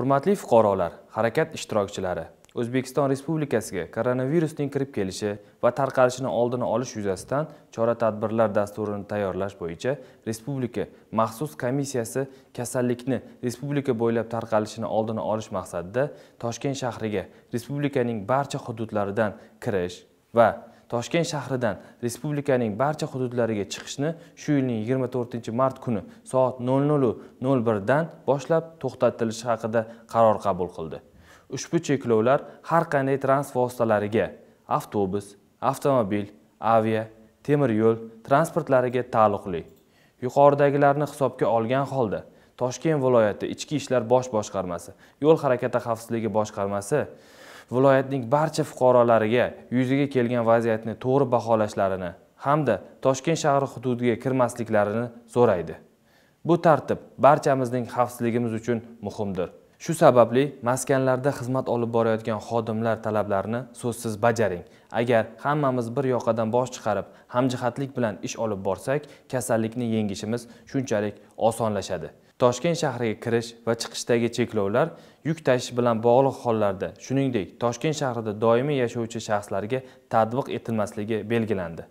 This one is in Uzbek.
hurmatli fuqarolar harakat ishtirokchilari o'zbekiston respublikasiga koronavirusning kirib kelishi va tarqalishini oldini olish yuzasidan chora tadbirlar dasturini tayyorlash bo'yicha respublika maxsus komissiyasi kasallikni respublika bo'ylab tarqalishini oldini olish maqsadida toshkent shahriga respublikaning barcha hududlaridan kirish va toshkent shahridan respublikaning barcha hududlariga chiqishni shu yilning 24 mart kuni soat 00:01 dan boshlab to'xtatilishi haqida qaror qabul qildi ushbu cheklovlar har qanday transport vositalariga avtobus avtomobil avia temir yo'l transportlariga taalluqli yuqoridagilarni hisobga olgan holda toshkent viloyati ichki ishlar bosh boshqarmasi yo'l harakati xavfsizligi boshqarmasi viloyatning barcha fuqarolariga yuzaga kelgan vaziyatni to'g'ri baholashlarini hamda toshkent shahri hududiga kirmasliklarini so'raydi bu tartib barchamizning xavfsizligimiz uchun muhimdir shu sababli maskanlarda xizmat olib borayotgan xodimlar talablarini so'zsiz bajaring agar hammamiz bir yoqadan bosh chiqarib hamjihatlik bilan ish olib borsak kasallikni yengishimiz shunchalik osonlashadi toshkent shahriga kirish va chiqishdagi cheklovlar yuk tashish bilan bog'liq hollarda shuningdek toshkent shahrida doimiy yashovchi shaxslarga tatbiq etilmasligi belgilandi